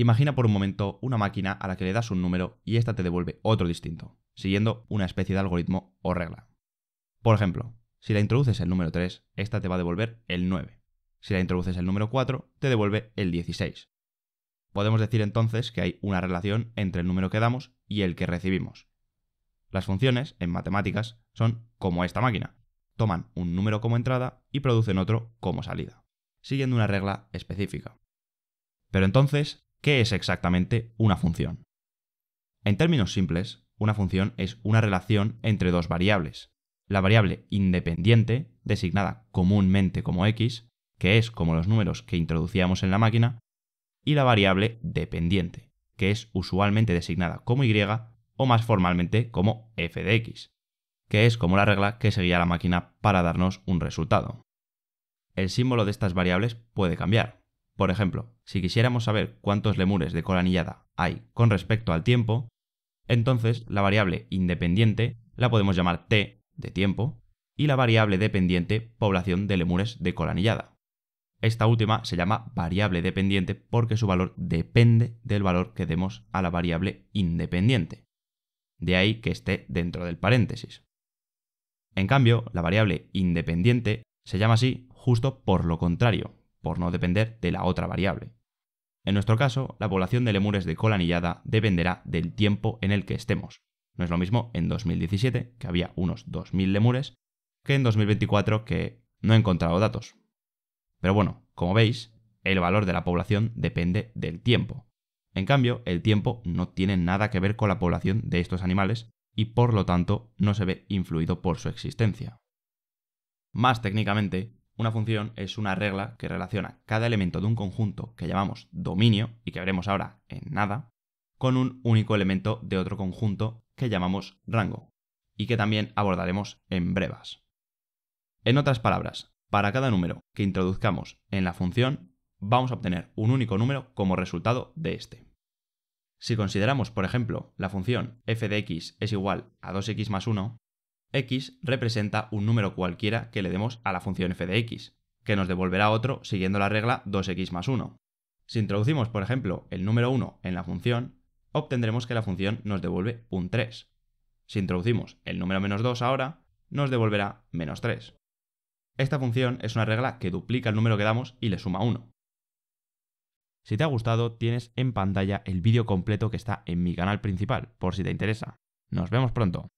Imagina por un momento una máquina a la que le das un número y ésta te devuelve otro distinto, siguiendo una especie de algoritmo o regla. Por ejemplo, si la introduces el número 3, ésta te va a devolver el 9. Si la introduces el número 4, te devuelve el 16. Podemos decir entonces que hay una relación entre el número que damos y el que recibimos. Las funciones, en matemáticas, son como esta máquina. Toman un número como entrada y producen otro como salida, siguiendo una regla específica. Pero entonces, ¿Qué es exactamente una función? En términos simples, una función es una relación entre dos variables. La variable independiente, designada comúnmente como x, que es como los números que introducíamos en la máquina, y la variable dependiente, que es usualmente designada como y o más formalmente como f de x, que es como la regla que seguía la máquina para darnos un resultado. El símbolo de estas variables puede cambiar, por ejemplo, si quisiéramos saber cuántos lemures de cola anillada hay con respecto al tiempo, entonces la variable independiente la podemos llamar t de tiempo y la variable dependiente población de lemures de cola anillada. Esta última se llama variable dependiente porque su valor depende del valor que demos a la variable independiente. De ahí que esté dentro del paréntesis. En cambio, la variable independiente se llama así justo por lo contrario, por no depender de la otra variable. En nuestro caso, la población de lemures de cola anillada dependerá del tiempo en el que estemos. No es lo mismo en 2017, que había unos 2.000 lemures, que en 2024, que no he encontrado datos. Pero bueno, como veis, el valor de la población depende del tiempo. En cambio, el tiempo no tiene nada que ver con la población de estos animales y por lo tanto no se ve influido por su existencia. Más técnicamente, una función es una regla que relaciona cada elemento de un conjunto que llamamos dominio, y que veremos ahora en nada, con un único elemento de otro conjunto que llamamos rango, y que también abordaremos en brevas. En otras palabras, para cada número que introduzcamos en la función, vamos a obtener un único número como resultado de este. Si consideramos, por ejemplo, la función f de x es igual a 2x más 1, x representa un número cualquiera que le demos a la función f de x, que nos devolverá otro siguiendo la regla 2x más 1. Si introducimos, por ejemplo, el número 1 en la función, obtendremos que la función nos devuelve un 3. Si introducimos el número menos 2 ahora, nos devolverá menos 3. Esta función es una regla que duplica el número que damos y le suma 1. Si te ha gustado, tienes en pantalla el vídeo completo que está en mi canal principal, por si te interesa. Nos vemos pronto.